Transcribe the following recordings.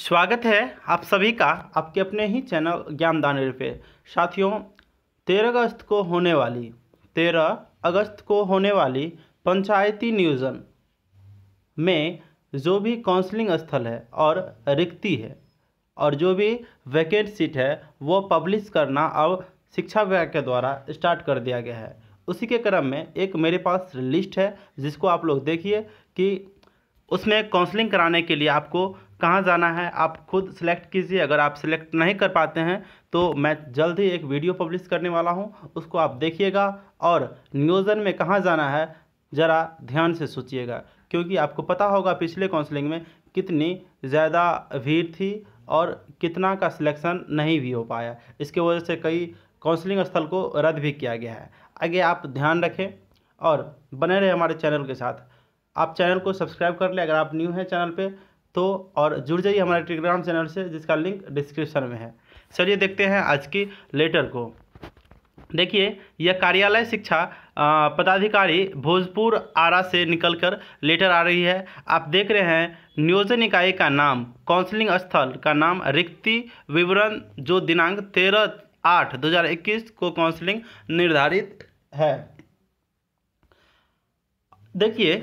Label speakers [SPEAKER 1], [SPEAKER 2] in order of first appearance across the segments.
[SPEAKER 1] स्वागत है आप सभी का आपके अपने ही चैनल ज्ञानदान पे साथियों तेरह अगस्त को होने वाली तेरह अगस्त को होने वाली पंचायती नियोजन में जो भी काउंसलिंग स्थल है और रिक्ति है और जो भी वैकेंट सीट है वो पब्लिश करना अब शिक्षा विभाग के द्वारा स्टार्ट कर दिया गया है उसी के क्रम में एक मेरे पास लिस्ट है जिसको आप लोग देखिए कि उसमें काउंसलिंग कराने के लिए आपको कहाँ जाना है आप खुद सेलेक्ट कीजिए अगर आप सिलेक्ट नहीं कर पाते हैं तो मैं जल्द ही एक वीडियो पब्लिश करने वाला हूँ उसको आप देखिएगा और नियोजन में कहाँ जाना है ज़रा ध्यान से सोचिएगा क्योंकि आपको पता होगा पिछले काउंसलिंग में कितनी ज़्यादा भीड़ थी और कितना का सिलेक्शन नहीं भी हो पाया इसके वजह से कई काउंसलिंग स्थल को रद्द भी किया गया है आगे आप ध्यान रखें और बने रहे हमारे चैनल के साथ आप चैनल को सब्सक्राइब कर लें अगर आप न्यू हैं चैनल पे तो और जुड़ जाइए हमारे टेलीग्राम चैनल से जिसका लिंक डिस्क्रिप्शन में है चलिए देखते हैं आज की लेटर को देखिए यह कार्यालय शिक्षा पदाधिकारी भोजपुर आरा से निकलकर लेटर आ रही है आप देख रहे हैं नियोजन इकाई का नाम काउंसलिंग स्थल का नाम रिक्ति विवरण जो दिनांक तेरह आठ दो हज़ार इक्कीस को काउंसलिंग निर्धारित है देखिए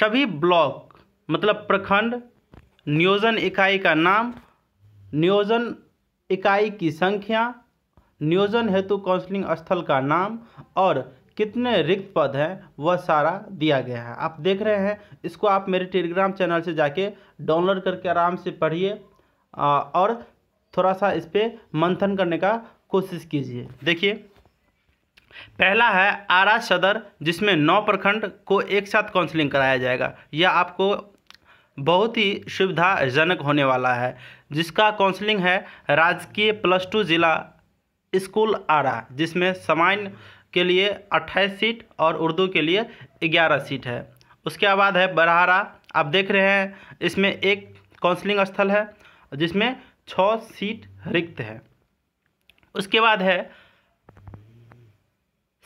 [SPEAKER 1] सभी ब्लॉक मतलब प्रखंड नियोजन इकाई का नाम नियोजन इकाई की संख्या नियोजन हेतु काउंसलिंग स्थल का नाम और कितने रिक्त पद हैं वह सारा दिया गया है आप देख रहे हैं इसको आप मेरे टेलीग्राम चैनल से जाके डाउनलोड करके आराम से पढ़िए और थोड़ा सा इस पर मंथन करने का कोशिश कीजिए देखिए पहला है आरा सदर जिसमें नौ प्रखंड को एक साथ काउंसलिंग कराया जाएगा यह आपको बहुत ही सुविधाजनक होने वाला है जिसका काउंसलिंग है राजकीय प्लस टू जिला स्कूल आरा जिसमें सामान्य के लिए 28 सीट और उर्दू के लिए 11 सीट है उसके बाद है बरहारा आप देख रहे हैं इसमें एक काउंसलिंग स्थल है जिसमें छः सीट रिक्त है उसके बाद है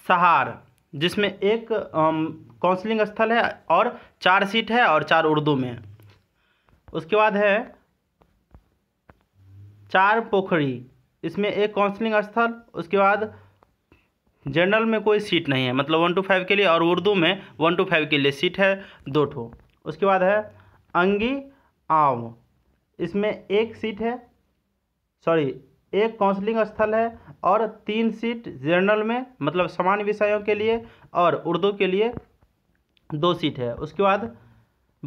[SPEAKER 1] सहार जिसमें एक काउंसलिंग स्थल है और चार सीट है और चार उर्दू में उसके बाद है चार पोखरी इसमें एक काउंसलिंग स्थल उसके बाद जनरल में कोई सीट नहीं है मतलब वन टू फाइव के लिए और उर्दू में वन टू फाइव के लिए सीट है दो ठो उसके बाद है अंगी आव इसमें एक सीट है सॉरी एक काउंसलिंग स्थल है और तीन सीट जनरल में मतलब समान विषयों के लिए और उर्दू के लिए दो सीट है उसके बाद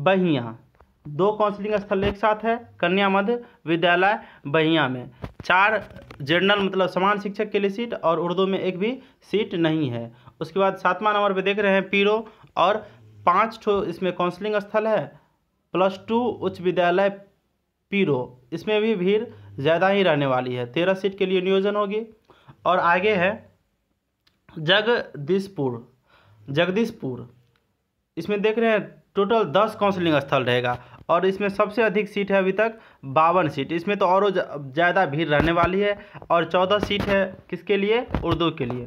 [SPEAKER 1] बहियाँ दो काउंसलिंग स्थल एक साथ है कन्या मध्य विद्यालय बहिया में चार जनरल मतलब समान शिक्षक के लिए सीट और उर्दू में एक भी सीट नहीं है उसके बाद सातवां नंबर पे देख रहे हैं पीरो और पाँच ठो इसमें काउंसलिंग स्थल है प्लस टू उच्च विद्यालय पीरो इसमें भी भीड़ ज़्यादा ही रहने वाली है तेरह सीट के लिए नियोजन होगी और आगे है जगदीशपुर जगदीशपुर इसमें देख रहे हैं टोटल दस काउंसलिंग स्थल रहेगा और इसमें सबसे अधिक सीट है अभी तक बावन सीट इसमें तो और ज़्यादा भीड़ रहने वाली है और चौदह सीट है किसके लिए उर्दू के लिए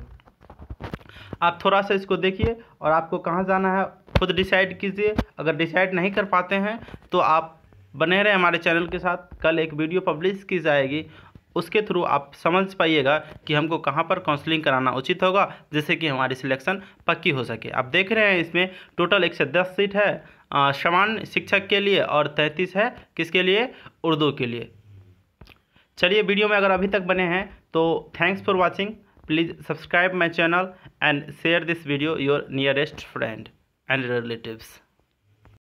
[SPEAKER 1] आप थोड़ा सा इसको देखिए और आपको कहाँ जाना है खुद डिसाइड कीजिए अगर डिसाइड नहीं कर पाते हैं तो आप बने रहे हमारे चैनल के साथ कल एक वीडियो पब्लिश की जाएगी उसके थ्रू आप समझ पाइएगा कि हमको कहाँ पर काउंसलिंग कराना उचित होगा जिससे कि हमारी सिलेक्शन पक्की हो सके आप देख रहे हैं इसमें टोटल एक सीट है सामान्य शिक्षक के लिए और तैंतीस है किसके लिए उर्दू के लिए चलिए वीडियो में अगर अभी तक बने हैं तो thanks for watching please subscribe my channel and share this video your nearest friend and relatives